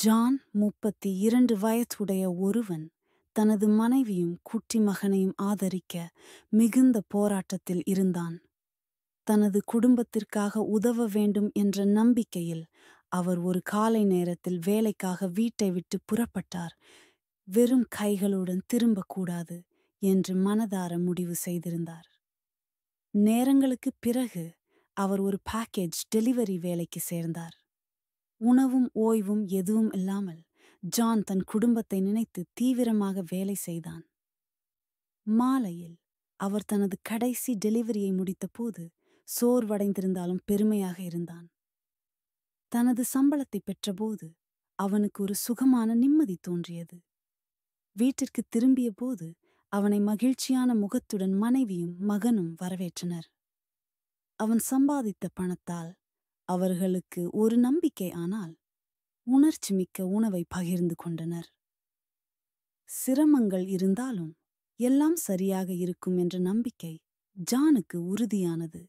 John முப்பத்தி இரண்டு வயதுடைய ஒருவன் தனது மனைவியும் குட்டி மகனையும் ஆதரிக்க மிகுந்த போராட்டத்தில் இருந்தான் தனது குடும்பத்திற்காக உதவ வேண்டும் என்ற நம்பிக்கையில் அவர் ஒரு காலை நேரத்தில் வேலைக்காக வீட்டை விட்டு புறப்பட்டார் வெறும் கைகளுடன் திரும்பக்கூடாது என்று மனதார முடிவு செய்திருந்தார் நேரங்களுக்கு பிறகு அவர் ஒரு பேக்கேஜ் டெலிவரி வேலைக்கு சேர்ந்தார் உணவும் ஓய்வும் எதுவும் இல்லாமல் ஜான் தன் குடும்பத்தை நினைத்து தீவிரமாக வேலை செய்தான் மாலையில் அவர் தனது கடைசி டெலிவரியை முடித்தபோது சோர்வடைந்திருந்தாலும் பெருமையாக இருந்தான் தனது சம்பளத்தை பெற்றபோது அவனுக்கு ஒரு சுகமான நிம்மதி தோன்றியது வீட்டிற்கு திரும்பிய போது அவனை மகிழ்ச்சியான முகத்துடன் மனைவியும் மகனும் வரவேற்றனர் அவன் சம்பாதித்த பணத்தால் அவர்களுக்கு ஒரு நம்பிக்கை ஆனால் உணர்ச்சி மிக்க உணவை பகிர்ந்து கொண்டனர் சிரமங்கள் இருந்தாலும் எல்லாம் சரியாக இருக்கும் என்ற நம்பிக்கை ஜானுக்கு உறுதியானது